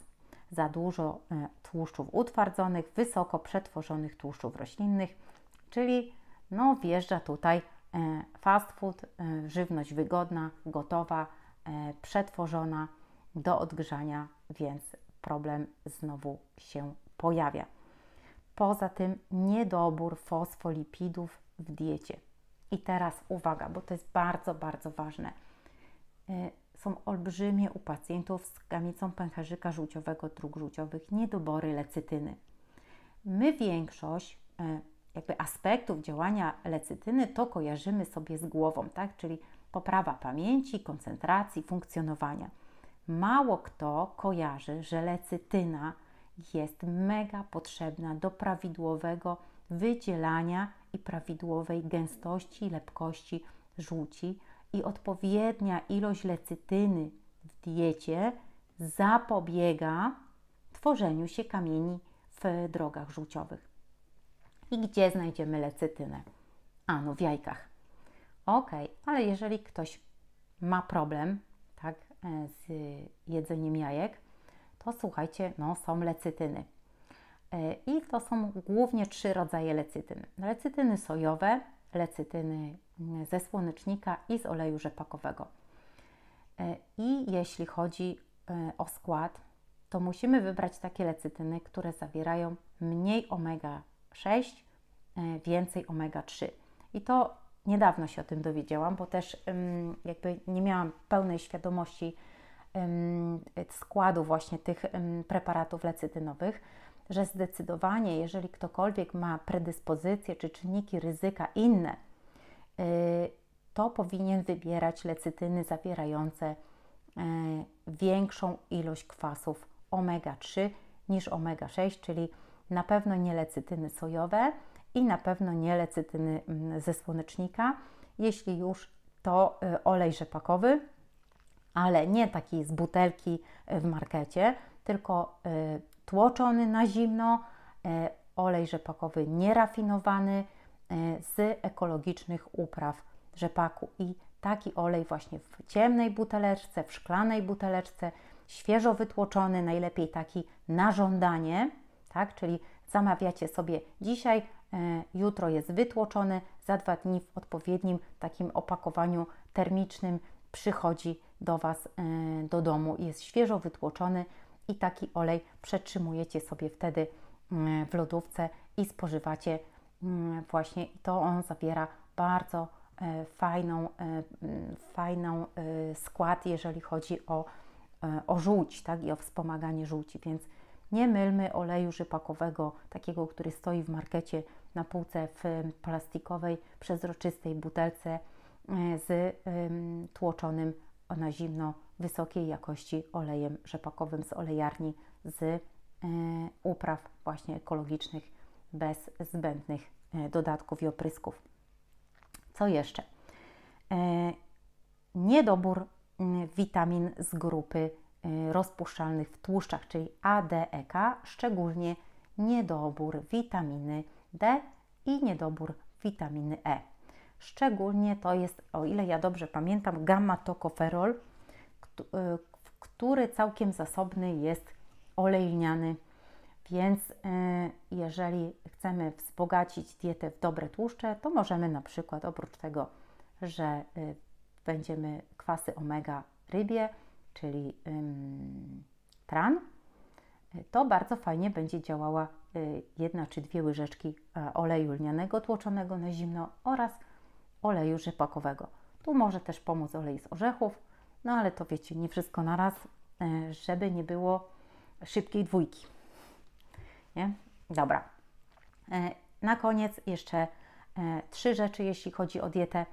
za dużo e, tłuszczów utwardzonych, wysoko przetworzonych tłuszczów roślinnych, czyli no, wjeżdża tutaj e, fast food, e, żywność wygodna, gotowa, przetworzona do odgrzania, więc problem znowu się pojawia. Poza tym niedobór fosfolipidów w diecie. I teraz uwaga, bo to jest bardzo, bardzo ważne są olbrzymie u pacjentów z kamicą pęcherzyka żółciowego dróg żółciowych, niedobory lecytyny. My większość e, jakby aspektów działania lecytyny to kojarzymy sobie z głową, tak? czyli poprawa pamięci, koncentracji, funkcjonowania. Mało kto kojarzy, że lecytyna jest mega potrzebna do prawidłowego wydzielania i prawidłowej gęstości, lepkości żółci i odpowiednia ilość lecytyny w diecie zapobiega tworzeniu się kamieni w drogach żółciowych. I gdzie znajdziemy lecytynę? Ano w jajkach. Ok, ale jeżeli ktoś ma problem tak, e, z jedzeniem jajek, to słuchajcie, no, są lecytyny. E, I to są głównie trzy rodzaje lecytyny. Lecytyny sojowe, lecytyny ze słonecznika i z oleju rzepakowego. E, I jeśli chodzi e, o skład, to musimy wybrać takie lecytyny, które zawierają mniej omega-6, e, więcej omega-3. I to niedawno się o tym dowiedziałam, bo też jakby nie miałam pełnej świadomości składu właśnie tych preparatów lecytynowych, że zdecydowanie, jeżeli ktokolwiek ma predyspozycje czy czynniki ryzyka inne, Y, to powinien wybierać lecytyny zawierające y, większą ilość kwasów omega-3 niż omega-6, czyli na pewno nie lecytyny sojowe i na pewno nie lecytyny mm, ze słonecznika. Jeśli już, to y, olej rzepakowy, ale nie taki z butelki w markecie, tylko tłoczony na zimno, olej rzepakowy nierafinowany. E, z ekologicznych upraw rzepaku. I taki olej właśnie w ciemnej buteleczce, w szklanej buteleczce, świeżo wytłoczony, najlepiej taki na żądanie, tak? Czyli zamawiacie sobie dzisiaj, e, jutro jest wytłoczony, za dwa dni w odpowiednim takim opakowaniu termicznym przychodzi do Was e, do domu, jest świeżo wytłoczony i taki olej przetrzymujecie sobie wtedy mm, w lodówce i spożywacie Mm, właśnie i to on zawiera bardzo e, fajną, e, mm, fajną e, skład, jeżeli chodzi o, o żółć tak? i o wspomaganie żółci. Więc nie mylmy oleju rzepakowego, takiego, który stoi w markecie na półce w mm, plastikowej, przezroczystej butelce z tłoczonym na zimno wysokiej jakości olejem rzepakowym z olejarni, z upraw właśnie ekologicznych, bez zbędnych E, dodatków i oprysków. Co jeszcze? E, niedobór witamin z grupy e, rozpuszczalnych w tłuszczach, czyli ADEK, szczególnie niedobór witaminy D i niedobór witaminy E. Szczególnie to jest, o ile ja dobrze pamiętam, gamma-tokoferol, który całkiem zasobny jest olej lniany więc y, jeżeli chcemy wzbogacić dietę w dobre tłuszcze, to możemy na przykład oprócz tego, że y, będziemy kwasy omega rybie, czyli tran, y, to bardzo fajnie będzie działała jedna czy dwie łyżeczki e, oleju lnianego tłoczonego na zimno oraz oleju rzepakowego. Tu może też pomóc olej z orzechów, no ale to wiecie, nie wszystko na raz, e, żeby nie było szybkiej dwójki. Nie? Dobra. E, na koniec jeszcze e, trzy rzeczy, jeśli chodzi o dietę.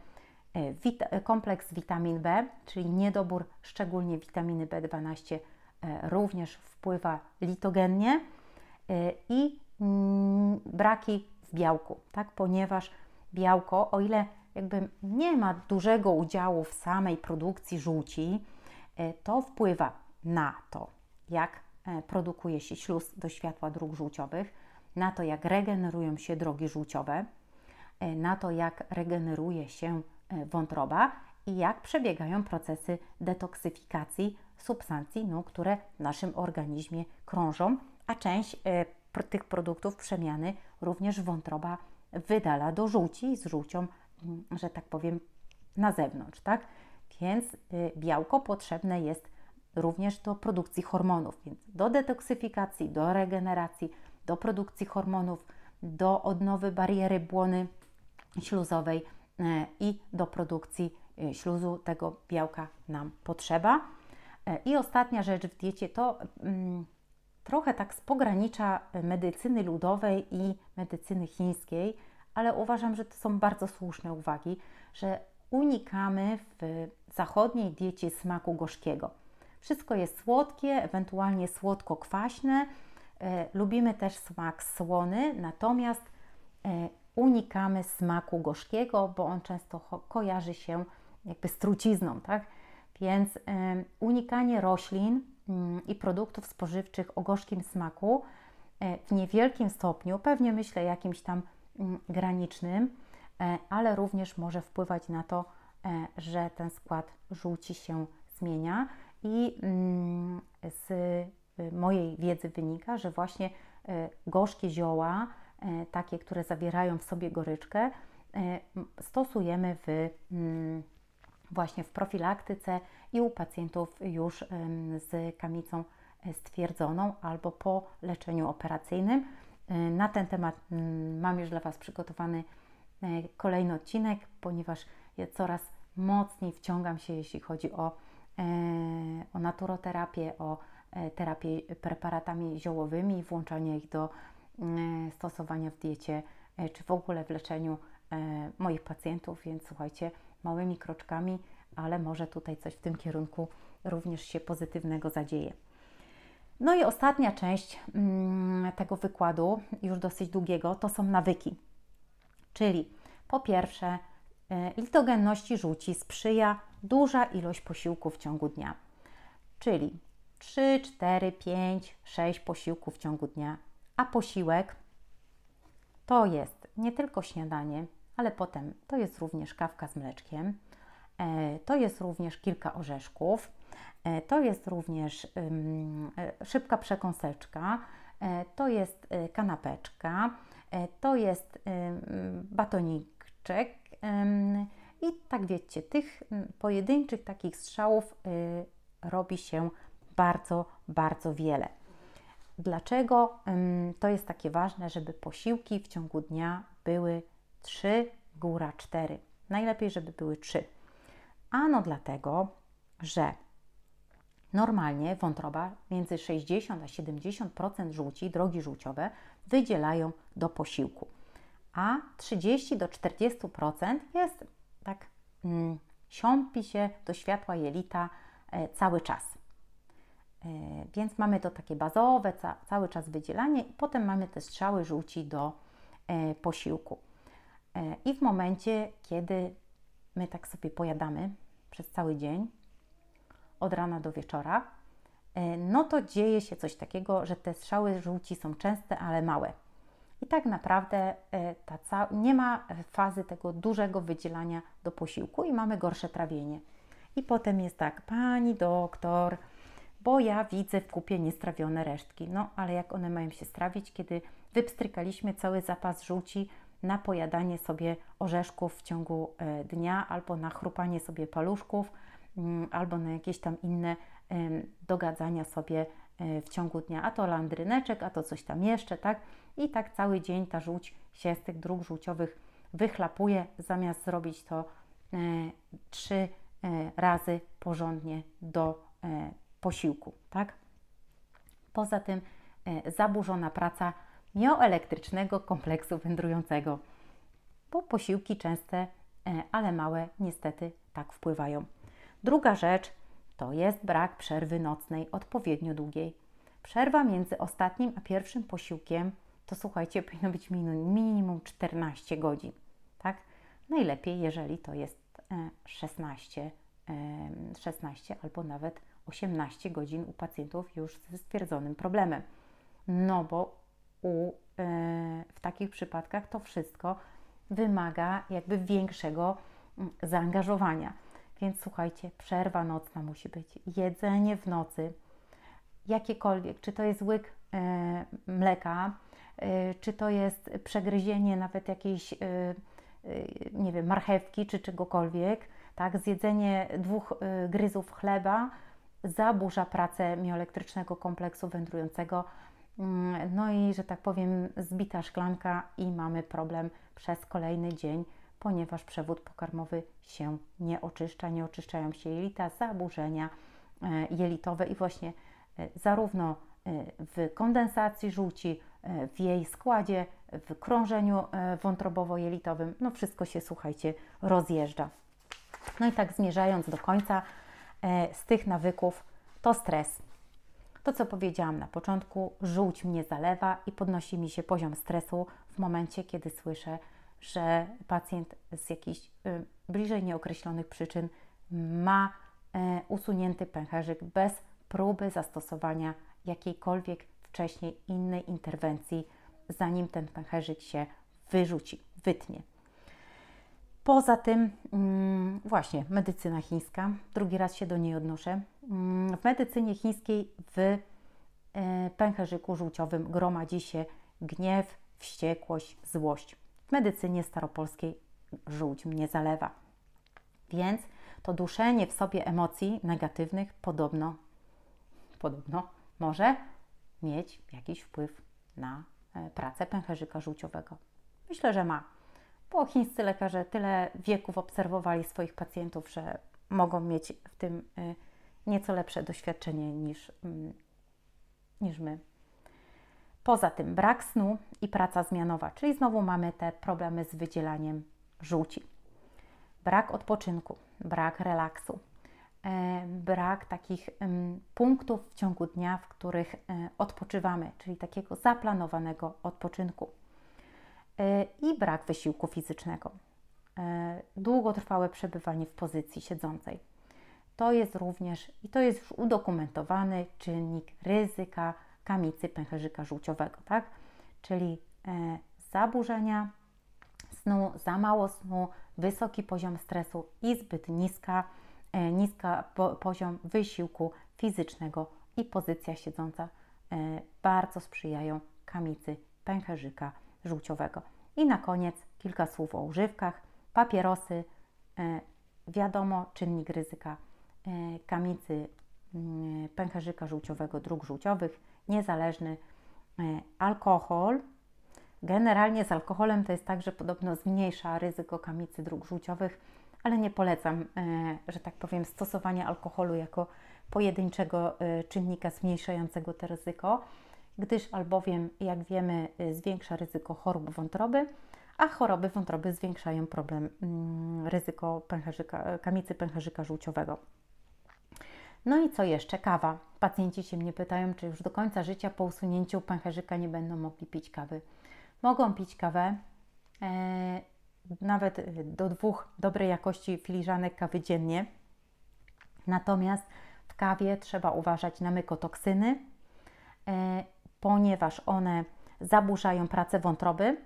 E, kompleks witamin B, czyli niedobór szczególnie witaminy B12 również wpływa litogennie i mm, braki w białku, tak? ponieważ białko, o ile jakby nie ma dużego udziału w samej produkcji żółci, to wpływa na to, jak E, produkuje się śluz do światła dróg żółciowych, na to jak regenerują się drogi żółciowe, e, na to jak regeneruje się e, wątroba i jak przebiegają procesy detoksyfikacji substancji, no, które w naszym organizmie krążą, a część tych produktów przemiany również wątroba wydala do żółci z żółcią, mm, że tak powiem, na zewnątrz, tak? Więc y, białko potrzebne jest również do produkcji hormonów, więc do detoksyfikacji, do regeneracji, do produkcji hormonów, do odnowy bariery błony śluzowej e, i do produkcji e, śluzu tego białka nam potrzeba. E, I ostatnia rzecz w diecie to mm, trochę tak z pogranicza medycyny ludowej i medycyny chińskiej, ale uważam, że to są bardzo słuszne uwagi, że unikamy w zachodniej diecie smaku gorzkiego. Wszystko jest słodkie, ewentualnie słodko-kwaśne. E, lubimy też smak słony, natomiast e, unikamy smaku gorzkiego, bo on często kojarzy się jakby z trucizną, tak? Więc e, unikanie roślin mm, i produktów spożywczych o gorzkim smaku w niewielkim stopniu, pewnie myślę jakimś tam mm, granicznym, ale również może wpływać na to, że ten skład żółci się zmienia i mm, z y, mojej wiedzy wynika, że właśnie y, gorzkie zioła, y, takie, które zawierają w sobie goryczkę, stosujemy w, mm, właśnie w profilaktyce i u pacjentów już z kamicą stwierdzoną albo po leczeniu operacyjnym. Na ten temat mm, mam już dla Was przygotowany kolejny odcinek, ponieważ ja coraz mocniej wciągam się, jeśli chodzi o E, o naturoterapię, o e, terapię preparatami ziołowymi, włączanie ich do mm, stosowania w diecie, e, czy w ogóle w leczeniu moich pacjentów, więc słuchajcie, małymi kroczkami, ale może tutaj coś w tym kierunku również się pozytywnego zadzieje. No i ostatnia część mm, tego wykładu, już dosyć długiego, to są nawyki. Czyli po pierwsze, litogenności żółci sprzyja duża ilość posiłków w ciągu dnia. Czyli 3, 4, 5, 6 posiłków w ciągu dnia. A posiłek to jest nie tylko śniadanie, ale potem to jest również kawka z mleczkiem, e, to jest również kilka orzeszków, e, to jest również e, szybka przekąseczka, to jest kanapeczka, to jest batonikczek i tak wiecie, tych mm, pojedynczych takich strzałów y, robi się bardzo, bardzo wiele. Dlaczego y, to jest takie ważne, żeby posiłki w ciągu dnia były 3, góra 4? Najlepiej, żeby były 3. Ano dlatego, że normalnie wątroba między 60 a 70% żółci, drogi żółciowe, wydzielają do posiłku, a 30 do 40% jest tak mm, siąpi się do światła jelita e, cały czas. E, więc mamy to takie bazowe, cały czas wydzielanie, i potem mamy te strzały żółci do e, posiłku. I w momencie, kiedy my tak sobie pojadamy przez cały dzień, od rana do wieczora, no to dzieje się coś takiego, że te strzały żółci są częste, ale małe. I tak naprawdę e, ta ca... nie ma fazy tego dużego wydzielania do posiłku i mamy gorsze trawienie. I potem jest tak, pani doktor, bo ja widzę w kupie niestrawione resztki. No ale jak one mają się strawić, kiedy wypstrykaliśmy cały zapas żółci na pojadanie sobie orzeszków w ciągu e, dnia, albo na chrupanie sobie paluszków, mm, albo na jakieś tam inne dogadzania sobie E, w ciągu dnia, a to landryneczek, a to coś tam jeszcze, tak? I tak cały dzień ta żółć się z tych dróg żółciowych wychlapuje, zamiast zrobić to e, trzy e, razy porządnie do posiłku, tak? Poza tym zaburzona praca mioelektrycznego kompleksu wędrującego, bo posiłki częste, ale małe niestety tak wpływają. Druga rzecz to jest brak przerwy nocnej odpowiednio długiej. Przerwa między ostatnim a pierwszym posiłkiem to słuchajcie, powinno być minimum 14 godzin. Tak? Najlepiej, jeżeli to jest 16, e, 16 e, albo nawet 18 godzin u pacjentów już ze stwierdzonym problemem. No bo u, e, w takich przypadkach to wszystko wymaga jakby większego mm, zaangażowania. Więc słuchajcie, przerwa nocna musi być, jedzenie w nocy, jakiekolwiek, czy to jest łyk e, mleka, e, czy to jest przegryzienie nawet jakiejś, e, nie wiem, marchewki czy czegokolwiek, tak, zjedzenie dwóch gryzów chleba zaburza pracę mioelektrycznego kompleksu wędrującego. Mm, no i, że tak powiem, zbita szklanka i mamy problem przez kolejny dzień ponieważ przewód pokarmowy się nie oczyszcza, nie oczyszczają się jelita, zaburzenia e, jelitowe i właśnie e, zarówno e, w kondensacji żółci, w jej składzie, w krążeniu wątrobowo-jelitowym, no wszystko się, słuchajcie, rozjeżdża. No i tak zmierzając do końca z tych nawyków, to stres. To, co powiedziałam na początku, żółć mnie zalewa i podnosi mi się poziom stresu w momencie, kiedy słyszę że pacjent z jakichś y, bliżej nieokreślonych przyczyn ma e, usunięty pęcherzyk bez próby zastosowania jakiejkolwiek wcześniej innej interwencji, zanim ten pęcherzyk się wyrzuci, wytnie. Poza tym, mm, właśnie medycyna chińska, drugi raz się do niej odnoszę. Mm, w medycynie chińskiej w e, pęcherzyku żółciowym gromadzi się gniew, wściekłość, złość. W medycynie staropolskiej żółć mnie zalewa. Więc to duszenie w sobie emocji negatywnych podobno, podobno może mieć jakiś wpływ na e, pracę pęcherzyka żółciowego. Myślę, że ma, bo chińscy lekarze tyle wieków obserwowali swoich pacjentów, że mogą mieć w tym e, nieco lepsze doświadczenie niż, mm, niż my. Poza tym brak snu i praca zmianowa, czyli znowu mamy te problemy z wydzielaniem żółci. Brak odpoczynku, brak relaksu, e, brak takich punktów w ciągu dnia, w których e, odpoczywamy, czyli takiego zaplanowanego odpoczynku. E, I brak wysiłku fizycznego. Długotrwałe przebywanie w pozycji siedzącej. To jest również, i to jest już udokumentowany czynnik ryzyka kamicy pęcherzyka żółciowego, tak? Czyli e, zaburzenia snu, za mało snu, wysoki poziom stresu i zbyt niska, e, niska poziom wysiłku fizycznego i pozycja siedząca e, bardzo sprzyjają kamicy pęcherzyka żółciowego. I na koniec kilka słów o używkach. Papierosy, wiadomo, czynnik ryzyka kamicy mm, pęcherzyka żółciowego dróg żółciowych, niezależny e, alkohol. Generalnie z alkoholem to jest tak, że podobno zmniejsza ryzyko kamicy dróg żółciowych, ale nie polecam, e, że tak powiem, stosowania alkoholu jako pojedynczego e, czynnika zmniejszającego to ryzyko, gdyż albowiem, jak wiemy, zwiększa ryzyko chorób wątroby, a choroby wątroby zwiększają problem mm, ryzyko pęcherzyka, kamicy pęcherzyka żółciowego. No i co jeszcze? Kawa. Pacjenci się mnie pytają, czy już do końca życia po usunięciu pęcherzyka nie będą mogli pić kawy. Mogą pić kawę, e, nawet e, do dwóch dobrej jakości filiżanek kawy dziennie. Natomiast w kawie trzeba uważać na mykotoksyny, e, ponieważ one zaburzają pracę wątroby,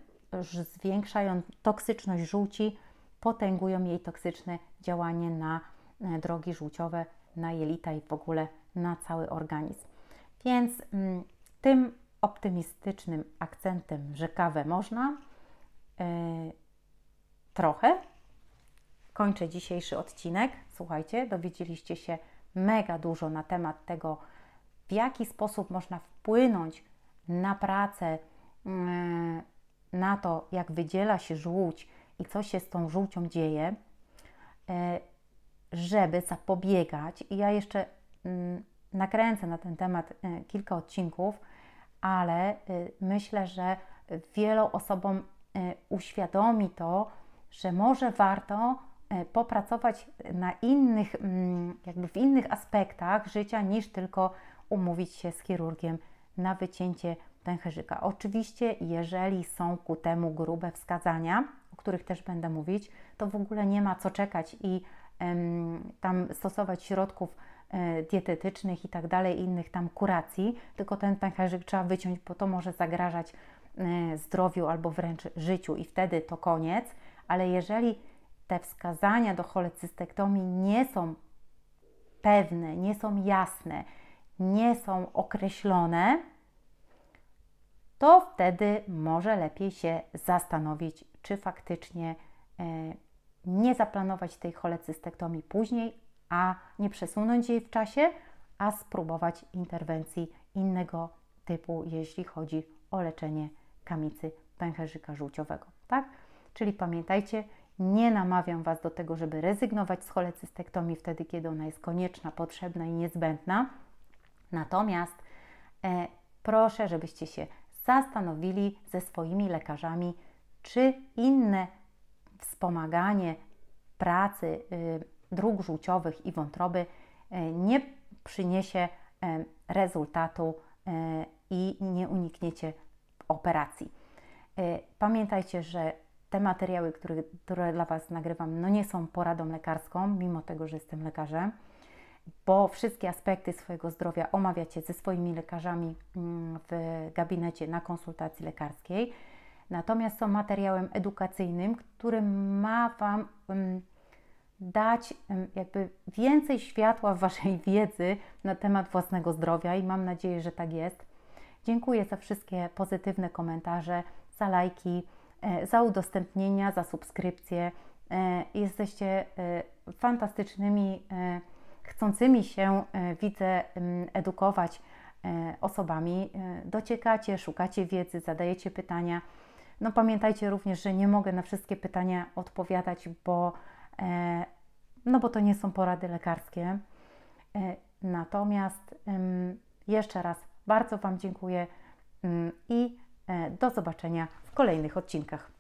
zwiększają toksyczność żółci, potęgują jej toksyczne działanie na e, drogi żółciowe, na jelita i w ogóle na cały organizm. Więc mm, tym optymistycznym akcentem, że kawę można yy, trochę, kończę dzisiejszy odcinek. Słuchajcie, dowiedzieliście się mega dużo na temat tego, w jaki sposób można wpłynąć na pracę, mm, na to, jak wydziela się żółć i co się z tą żółcią dzieje. E, żeby zapobiegać, i ja jeszcze mm, nakręcę na ten temat e, kilka odcinków, ale e, myślę, że wielu osobom e, uświadomi to, że może warto popracować na innych, mm, jakby w innych aspektach życia, niż tylko umówić się z chirurgiem na wycięcie pęcherzyka. Oczywiście, jeżeli są ku temu grube wskazania, o których też będę mówić, to w ogóle nie ma co czekać i tam stosować środków e, dietetycznych i tak dalej, innych tam kuracji, tylko ten pęcherzyk trzeba wyciąć, bo to może zagrażać e, zdrowiu albo wręcz życiu i wtedy to koniec. Ale jeżeli te wskazania do cholecystektomii nie są pewne, nie są jasne, nie są określone, to wtedy może lepiej się zastanowić, czy faktycznie e, nie zaplanować tej cholecystektomii później, a nie przesunąć jej w czasie, a spróbować interwencji innego typu, jeśli chodzi o leczenie kamicy pęcherzyka żółciowego. Tak? Czyli pamiętajcie, nie namawiam Was do tego, żeby rezygnować z cholecystektomii wtedy, kiedy ona jest konieczna, potrzebna i niezbędna. Natomiast e, proszę, żebyście się zastanowili ze swoimi lekarzami, czy inne wspomaganie pracy y, dróg żółciowych i wątroby y, nie przyniesie y, rezultatu i nie unikniecie operacji. Pamiętajcie, że te materiały, które, które, dla Was nagrywam, no nie są poradą lekarską, mimo tego, że jestem lekarzem, bo wszystkie aspekty swojego zdrowia omawiacie ze swoimi lekarzami mm, w gabinecie na konsultacji lekarskiej. Natomiast są materiałem edukacyjnym, który ma Wam dać jakby więcej światła w Waszej wiedzy na temat własnego zdrowia i mam nadzieję, że tak jest. Dziękuję za wszystkie pozytywne komentarze, za lajki, e, za udostępnienia, za subskrypcje. E, jesteście e, fantastycznymi, chcącymi się, widzę, edukować osobami. Dociekacie, szukacie wiedzy, zadajecie pytania. No pamiętajcie również, że nie mogę na wszystkie pytania odpowiadać, bo, e, no bo to nie są porady lekarskie. E, natomiast jeszcze raz bardzo Wam dziękuję mm, i e, do zobaczenia w kolejnych odcinkach.